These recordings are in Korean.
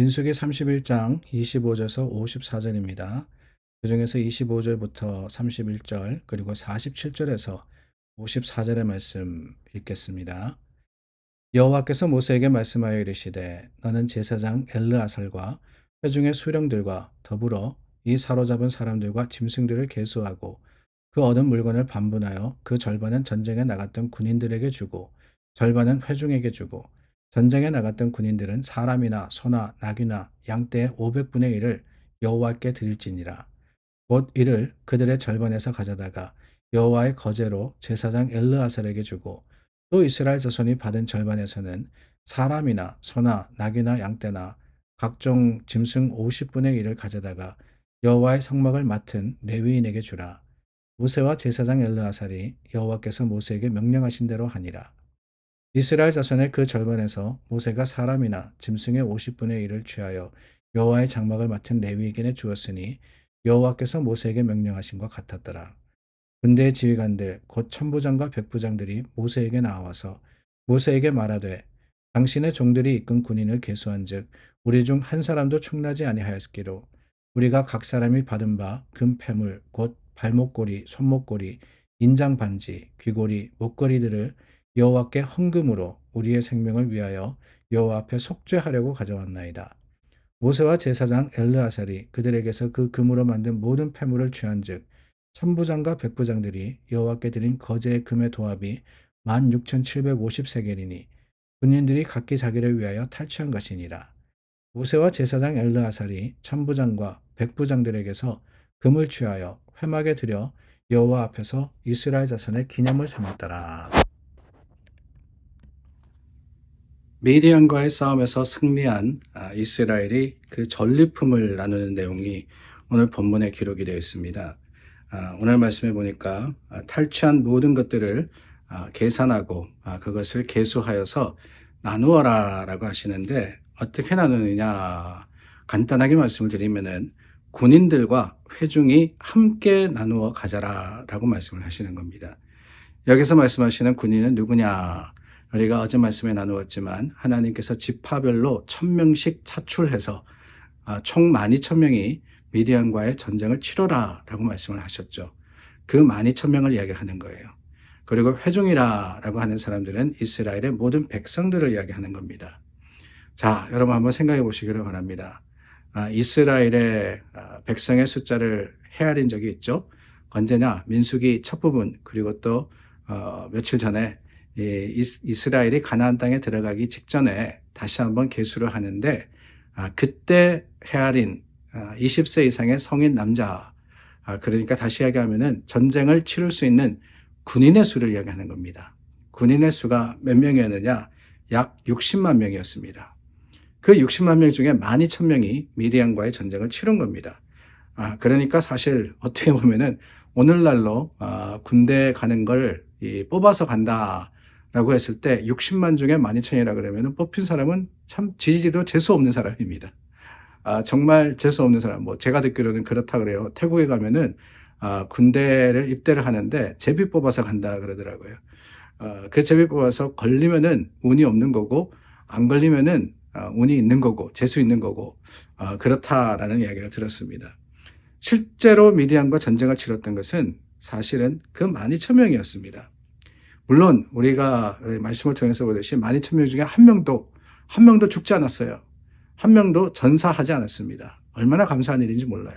민숙이 31장 25절에서 54절입니다. 그 중에서 25절부터 31절 그리고 47절에서 54절의 말씀 읽겠습니다. 여호와께서 모세에게 말씀하여 이르시되 너는 제사장 엘르아살과 회중의 수령들과 더불어 이 사로잡은 사람들과 짐승들을 계수하고 그 얻은 물건을 반분하여 그 절반은 전쟁에 나갔던 군인들에게 주고 절반은 회중에게 주고 전쟁에 나갔던 군인들은 사람이나 소나 낙이나 양떼 500분의 1을 여호와께 드릴지니라. 곧 이를 그들의 절반에서 가져다가 여호와의 거제로 제사장 엘르아살에게 주고 또 이스라엘 자손이 받은 절반에서는 사람이나 소나 낙이나 양떼나 각종 짐승 50분의 1을 가져다가 여호와의 성막을 맡은 레위인에게 주라. 모세와 제사장 엘르아살이 여호와께서 모세에게 명령하신 대로 하니라. 이스라엘 자손의 그 절반에서 모세가 사람이나 짐승의 50분의 1을 취하여 여호와의 장막을 맡은 레위에게 주었으니 여호와께서 모세에게 명령하신 것 같았더라. 군대의 지휘관들 곧 천부장과 백부장들이 모세에게 나와서 모세에게 말하되 당신의 종들이 이끈 군인을 계수한즉 우리 중 한 사람도 충나지 아니하였기로 우리가 각 사람이 받은 바 금 패물 곧 발목고리 손목고리 인장 반지 귀고리 목걸이들을 여호와께 헌금으로 우리의 생명을 위하여 여호와 앞에 속죄하려고 가져왔나이다. 모세와 제사장 엘르아살이 그들에게서 그 금으로 만든 모든 패물을 취한즉 천부장과 백부장들이 여호와께 드린 거제의 금의 도합이 16,750세겔이니 군인들이 각기 자기를 위하여 탈취한 것이니라. 모세와 제사장 엘르아살이 천부장과 백부장들에게서 금을 취하여 회막에 들여 여호와 앞에서 이스라엘 자손의 기념을 삼았더라. 미디안과의 싸움에서 승리한 아, 이스라엘이 그 전리품을 나누는 내용이 오늘 본문에 기록이 되어 있습니다. 아, 오늘 말씀해 보니까 아, 탈취한 모든 것들을 계산하고 그것을 계수하여서 나누어라 라고 하시는데 어떻게 나누느냐 간단하게 말씀을 드리면은 군인들과 회중이 함께 나누어 가자라 라고 말씀을 하시는 겁니다. 여기서 말씀하시는 군인은 누구냐? 우리가 어제 말씀에 나누었지만 하나님께서 지파별로 천명씩 차출해서 아, 총 12,000명이 미디안과의 전쟁을 치러라 라고 말씀을 하셨죠. 그 12,000명을 이야기하는 거예요. 그리고 회중이라 라고 하는 사람들은 이스라엘의 모든 백성들을 이야기하는 겁니다. 자, 여러분 한번 생각해 보시기를 바랍니다. 아, 이스라엘의 아, 백성의 숫자를 헤아린 적이 있죠. 언제냐? 민숙이 첫 부분, 그리고 또, 어, 며칠 전에 예, 이스라엘이 가나안 땅에 들어가기 직전에 다시 한번 계수를 하는데 아, 그때 헤아린 20세 아, 이상의 성인 남자 아, 그러니까 다시 이야기하면은 전쟁을 치를 수 있는 군인의 수를 이야기하는 겁니다. 군인의 수가 몇 명이었느냐? 약 60만 명이었습니다. 그 60만 명 중에 12,000명이 미디안과의 전쟁을 치른 겁니다. 아, 그러니까 사실 어떻게 보면은 오늘날로 아, 군대 가는 걸 이, 뽑아서 간다. 라고 했을 때 60만 중에 12,000이라 그러면 뽑힌 사람은 참 지지도 재수 없는 사람입니다. 아, 정말 재수 없는 사람. 뭐 제가 듣기로는 그렇다 그래요. 태국에 가면은 아, 군대를 입대를 하는데 제비 뽑아서 간다 그러더라고요. 아, 그 제비 뽑아서 걸리면은 운이 없는 거고 안 걸리면은 아, 운이 있는 거고 재수 있는 거고 아, 그렇다라는 이야기를 들었습니다. 실제로 미디안과 전쟁을 치렀던 것은 사실은 그 12,000명이었습니다. 물론 우리가 말씀을 통해서 보듯이 12,000명 중에 한 명도 한 명도 죽지 않았어요. 한 명도 전사하지 않았습니다. 얼마나 감사한 일인지 몰라요.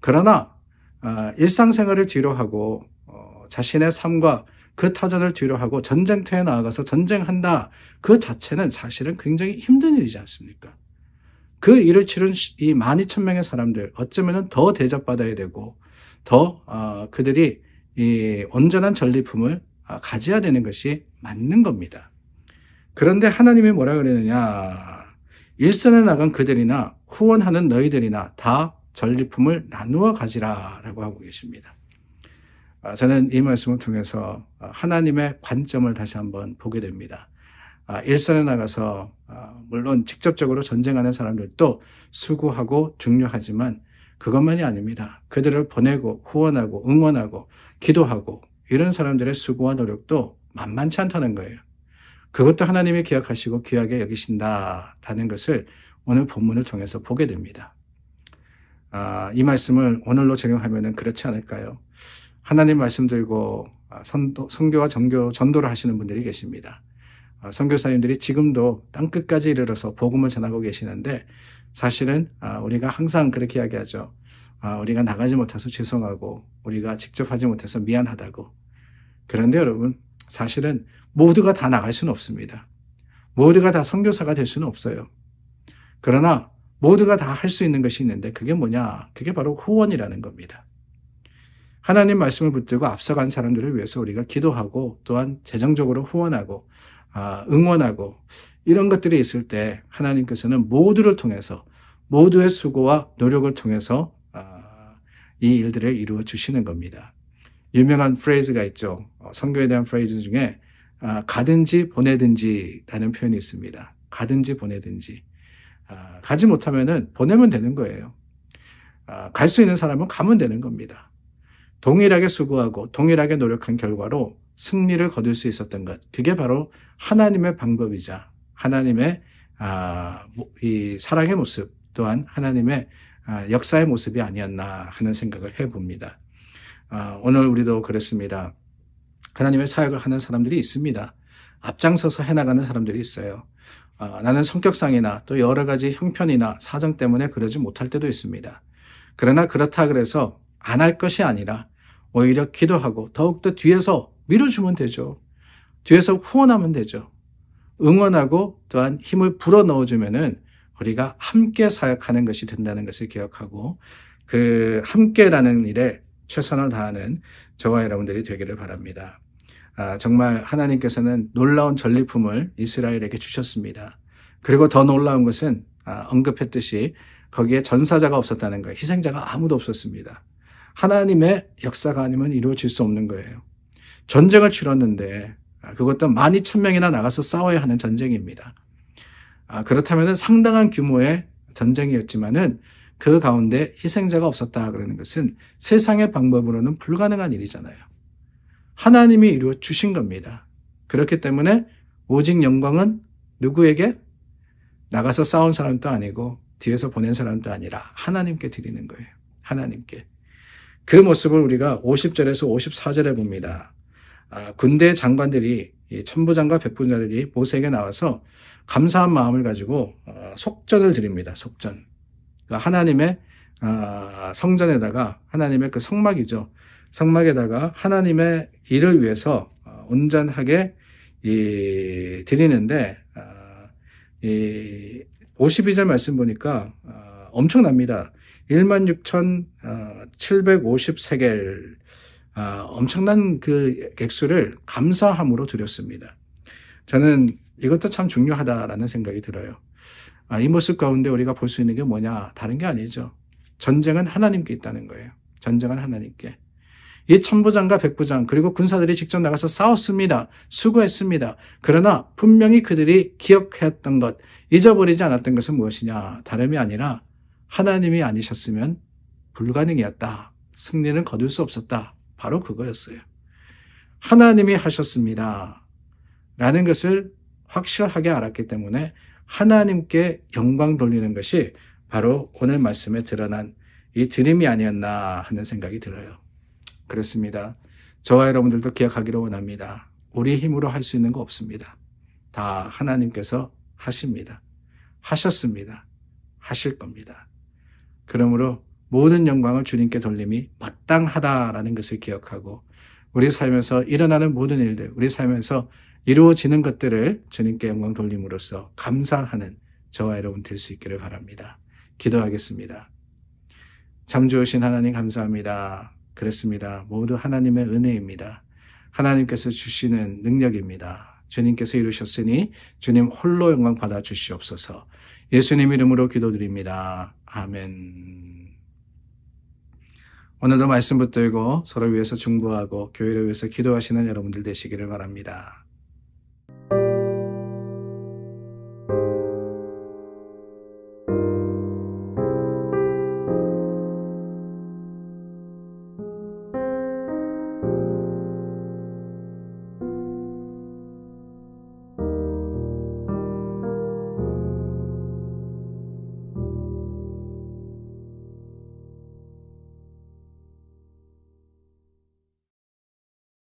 그러나 아, 일상생활을 뒤로하고 어, 자신의 삶과 그 타전을 뒤로하고 전쟁터에 나아가서 전쟁한다 그 자체는 사실은 굉장히 힘든 일이지 않습니까? 그 일을 치른 이 12,000명의 사람들 어쩌면 더 대접받아야 되고 더 아, 그들이 이 온전한 전리품을 아, 가져야 되는 것이 맞는 겁니다. 그런데 하나님이 뭐라 그러느냐. 일선에 나간 그들이나 후원하는 너희들이나 다 전리품을 나누어 가지라 라고 하고 계십니다. 아, 저는 이 말씀을 통해서 하나님의 관점을 다시 한번 보게 됩니다. 아, 일선에 나가서 물론 직접적으로 전쟁하는 사람들도 수고하고 중요하지만 그것만이 아닙니다. 그들을 보내고 후원하고 응원하고 기도하고 이런 사람들의 수고와 노력도 만만치 않다는 거예요. 그것도 하나님이 기억하시고 귀하게 여기신다라는 것을 오늘 본문을 통해서 보게 됩니다. 아, 이 말씀을 오늘로 적용하면 그렇지 않을까요? 하나님 말씀 들고 아, 선도, 성교와 전교, 전도를 하시는 분들이 계십니다. 아, 선교사님들이 지금도 땅끝까지 이르러서 복음을 전하고 계시는데 사실은 아, 우리가 항상 그렇게 이야기하죠. 아, 우리가 나가지 못해서 죄송하고 우리가 직접 하지 못해서 미안하다고 그런데 여러분, 사실은 모두가 다 나갈 수는 없습니다. 모두가 다 선교사가 될 수는 없어요. 그러나 모두가 다 할 수 있는 것이 있는데 그게 뭐냐? 그게 바로 후원이라는 겁니다. 하나님 말씀을 붙들고 앞서간 사람들을 위해서 우리가 기도하고 또한 재정적으로 후원하고 아, 응원하고 이런 것들이 있을 때 하나님께서는 모두를 통해서 모두의 수고와 노력을 통해서 아, 이 일들을 이루어 주시는 겁니다. 유명한 프레이즈가 있죠. 선교에 어, 대한 프레이즈 중에 아, 가든지 보내든지라는 표현이 있습니다. 가든지 보내든지. 아, 가지 못하면은 보내면 되는 거예요. 아, 갈수 있는 사람은 가면 되는 겁니다. 동일하게 수고하고 동일하게 노력한 결과로 승리를 거둘 수 있었던 것. 그게 바로 하나님의 방법이자 하나님의 이 사랑의 모습 또한 하나님의 역사의 모습이 아니었나 하는 생각을 해봅니다. 아, 오늘 우리도 그렇습니다. 하나님의 사역을 하는 사람들이 있습니다. 앞장서서 해나가는 사람들이 있어요. 아, 나는 성격상이나 또 여러 가지 형편이나 사정 때문에 그러지 못할 때도 있습니다. 그러나 그렇다 그래서 안 할 것이 아니라 오히려 기도하고 더욱더 뒤에서 밀어주면 되죠. 뒤에서 후원하면 되죠. 응원하고 또한 힘을 불어 넣어주면은 우리가 함께 사역하는 것이 된다는 것을 기억하고 그 함께라는 일에 최선을 다하는 저와 여러분들이 되기를 바랍니다. 아, 정말 하나님께서는 놀라운 전리품을 이스라엘에게 주셨습니다. 그리고 더 놀라운 것은 아, 언급했듯이 거기에 전사자가 없었다는 거예요. 희생자가 아무도 없었습니다. 하나님의 역사가 아니면 이루어질 수 없는 거예요. 전쟁을 치렀는데 아, 그것도 12,000명이나 나가서 싸워야 하는 전쟁입니다. 아, 그렇다면 상당한 규모의 전쟁이었지만은 그 가운데 희생자가 없었다 그러는 것은 세상의 방법으로는 불가능한 일이잖아요. 하나님이 이루어 주신 겁니다. 그렇기 때문에 오직 영광은 누구에게 나가서 싸운 사람도 아니고 뒤에서 보낸 사람도 아니라 하나님께 드리는 거예요. 하나님께. 그 모습을 우리가 50절에서 54절에 봅니다. 아, 군대 장관들이 천부장과 백부장들이 모세에게 나와서 감사한 마음을 가지고 어, 속전을 드립니다. 속전. 그 하나님의 아, 성전에다가 하나님의 그 성막이죠. 성막에다가 하나님의 일을 위해서 어, 온전하게 이, 드리는데 아, 이 52절 말씀 보니까 아, 엄청납니다. 16,753겔 어, 엄청난 그 액수를 감사함으로 드렸습니다. 저는 이것도 참 중요하다라는 생각이 들어요. 아, 이 모습 가운데 우리가 볼 수 있는 게 뭐냐? 다른 게 아니죠. 전쟁은 하나님께 있다는 거예요. 전쟁은 하나님께. 이 천부장과 백부장 그리고 군사들이 직접 나가서 싸웠습니다. 수고했습니다. 그러나 분명히 그들이 기억했던 것, 잊어버리지 않았던 것은 무엇이냐? 다름이 아니라 하나님이 아니셨으면 불가능이었다. 승리는 거둘 수 없었다. 바로 그거였어요. 하나님이 하셨습니다. 라는 것을 확실하게 알았기 때문에 하나님께 영광 돌리는 것이 바로 오늘 말씀에 드러난 이 드림이 아니었나 하는 생각이 들어요. 그렇습니다. 저와 여러분들도 기억하기를 원합니다. 우리 힘으로 할 수 있는 거 없습니다. 다 하나님께서 하십니다. 하셨습니다. 하실 겁니다. 그러므로 모든 영광을 주님께 돌림이 마땅하다라는 것을 기억하고 우리 삶에서 일어나는 모든 일들, 우리 삶에서 이루어지는 것들을 주님께 영광 돌림으로써 감사하는 저와 여러분 될 수 있기를 바랍니다. 기도하겠습니다. 참 좋으신 하나님 감사합니다. 그렇습니다. 모두 하나님의 은혜입니다. 하나님께서 주시는 능력입니다. 주님께서 이루셨으니 주님 홀로 영광 받아 주시옵소서. 예수님 이름으로 기도드립니다. 아멘. 오늘도 말씀 붙들고 서로 위해서 중보하고 교회를 위해서 기도하시는 여러분들 되시기를 바랍니다.